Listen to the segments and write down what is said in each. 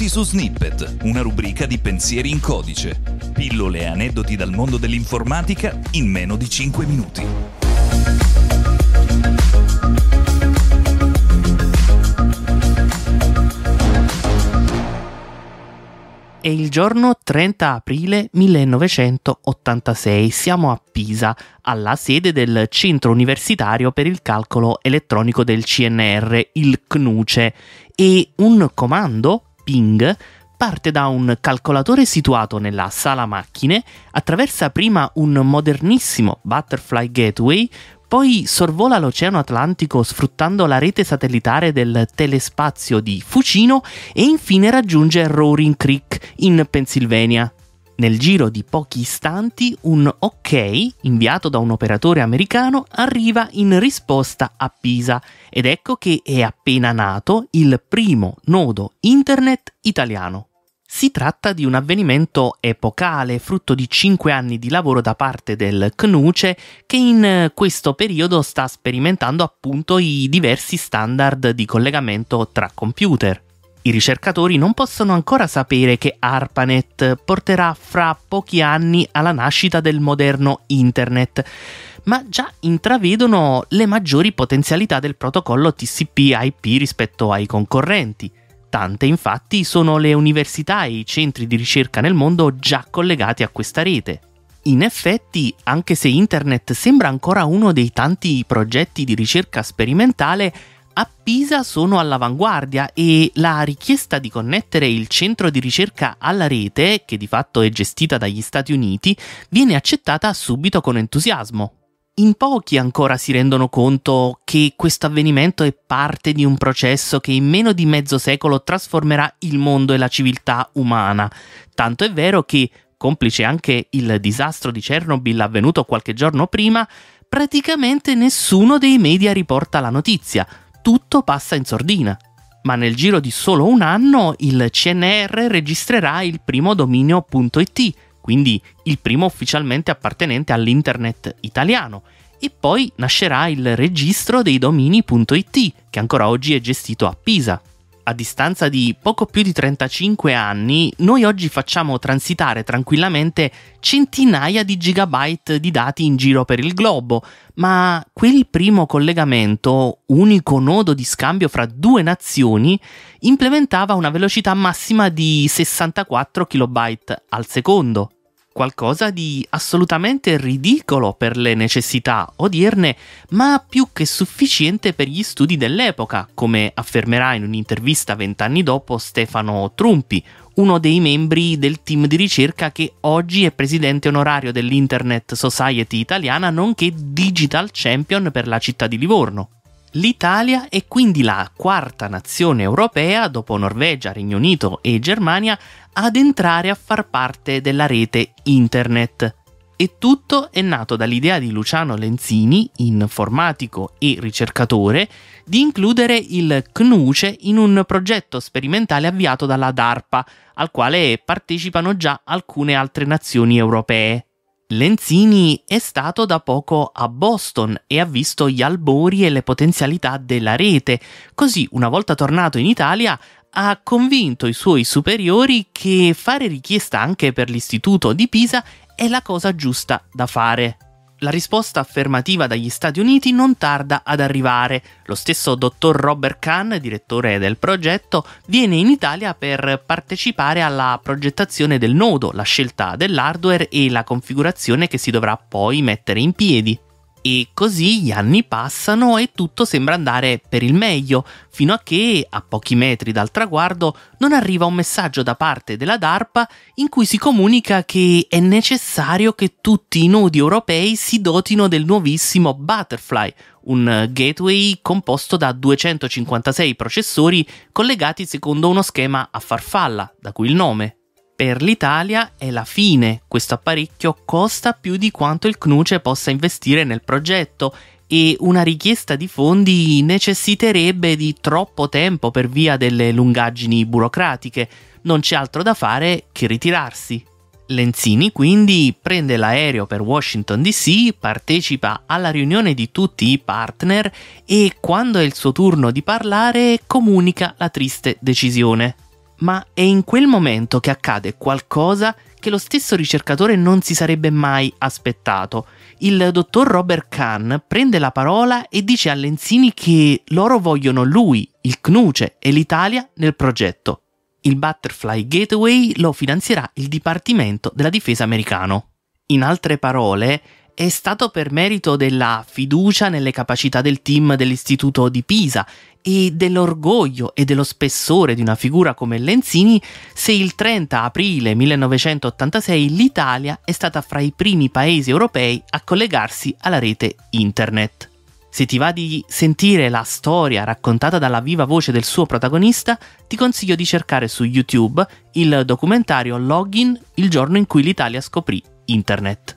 benvenuti su Snippet, una rubrica di pensieri in codice. Pillole e aneddoti dal mondo dell'informatica in meno di 5 minuti. È il giorno 30 aprile 1986. Siamo a Pisa, alla sede del Centro Universitario per il Calcolo Elettronico del CNR, il CNUCE, e un comando Ping parte da un calcolatore situato nella sala macchine, attraversa prima un modernissimo Butterfly Gateway, poi sorvola l'Oceano Atlantico sfruttando la rete satellitare del telespazio di Fucino e infine raggiunge Roaring Creek in Pennsylvania, nel giro di pochi istanti un ok inviato da un operatore americano arriva in risposta a Pisa ed ecco che è appena nato il primo nodo internet italiano. Si tratta di un avvenimento epocale, frutto di 5 anni di lavoro da parte del CNUCE, che in questo periodo sta sperimentando appunto i diversi standard di collegamento tra computer. I ricercatori non possono ancora sapere che ARPANET porterà fra pochi anni alla nascita del moderno Internet, ma già intravedono le maggiori potenzialità del protocollo TCP/IP rispetto ai concorrenti. Tante infatti sono le università e i centri di ricerca nel mondo già collegati a questa rete. In effetti, anche se Internet sembra ancora uno dei tanti progetti di ricerca sperimentale, a Pisa sono all'avanguardia e la richiesta di connettere il centro di ricerca alla rete, che di fatto è gestita dagli Stati Uniti, viene accettata subito con entusiasmo. In pochi ancora si rendono conto che questo avvenimento è parte di un processo che in meno di mezzo secolo trasformerà il mondo e la civiltà umana. Tanto è vero che, complice anche il disastro di Chernobyl avvenuto qualche giorno prima, praticamente nessuno dei media riporta la notizia tutto passa in sordina. Ma nel giro di solo un anno il CNR registrerà il primo dominio.it, quindi il primo ufficialmente appartenente all'internet italiano, e poi nascerà il registro dei domini.it, che ancora oggi è gestito a Pisa a distanza di poco più di 35 anni, noi oggi facciamo transitare tranquillamente centinaia di gigabyte di dati in giro per il globo, ma quel primo collegamento, unico nodo di scambio fra due nazioni, implementava una velocità massima di 64 kilobyte al secondo qualcosa di assolutamente ridicolo per le necessità odierne, ma più che sufficiente per gli studi dell'epoca, come affermerà in un'intervista vent'anni dopo Stefano Trumpi, uno dei membri del team di ricerca che oggi è presidente onorario dell'Internet Society italiana, nonché Digital Champion per la città di Livorno. L'Italia è quindi la quarta nazione europea, dopo Norvegia, Regno Unito e Germania, ad entrare a far parte della rete Internet. E tutto è nato dall'idea di Luciano Lenzini, informatico e ricercatore, di includere il CNUCE in un progetto sperimentale avviato dalla DARPA, al quale partecipano già alcune altre nazioni europee. Lenzini è stato da poco a Boston e ha visto gli albori e le potenzialità della rete, così una volta tornato in Italia ha convinto i suoi superiori che fare richiesta anche per l'istituto di Pisa è la cosa giusta da fare la risposta affermativa dagli Stati Uniti non tarda ad arrivare. Lo stesso dottor Robert Kahn, direttore del progetto, viene in Italia per partecipare alla progettazione del nodo, la scelta dell'hardware e la configurazione che si dovrà poi mettere in piedi. E così gli anni passano e tutto sembra andare per il meglio, fino a che, a pochi metri dal traguardo, non arriva un messaggio da parte della DARPA in cui si comunica che è necessario che tutti i nodi europei si dotino del nuovissimo Butterfly, un gateway composto da 256 processori collegati secondo uno schema a farfalla, da cui il nome, per l'Italia è la fine, questo apparecchio costa più di quanto il CNUCE possa investire nel progetto e una richiesta di fondi necessiterebbe di troppo tempo per via delle lungaggini burocratiche, non c'è altro da fare che ritirarsi. Lenzini quindi prende l'aereo per Washington DC, partecipa alla riunione di tutti i partner e quando è il suo turno di parlare comunica la triste decisione ma è in quel momento che accade qualcosa che lo stesso ricercatore non si sarebbe mai aspettato. Il dottor Robert Kahn prende la parola e dice a Lenzini che loro vogliono lui, il CNUCE e l'Italia nel progetto. Il Butterfly Gateway lo finanzierà il Dipartimento della Difesa americano. In altre parole, è stato per merito della fiducia nelle capacità del team dell'Istituto di Pisa e dell'orgoglio e dello spessore di una figura come Lenzini se il 30 aprile 1986 l'Italia è stata fra i primi paesi europei a collegarsi alla rete internet. Se ti va di sentire la storia raccontata dalla viva voce del suo protagonista, ti consiglio di cercare su YouTube il documentario Login il giorno in cui l'Italia scoprì Internet.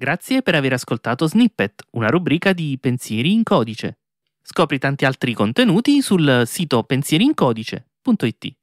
Grazie per aver ascoltato Snippet, una rubrica di Pensieri in Codice. Scopri tanti altri contenuti sul sito pensierincodice.it.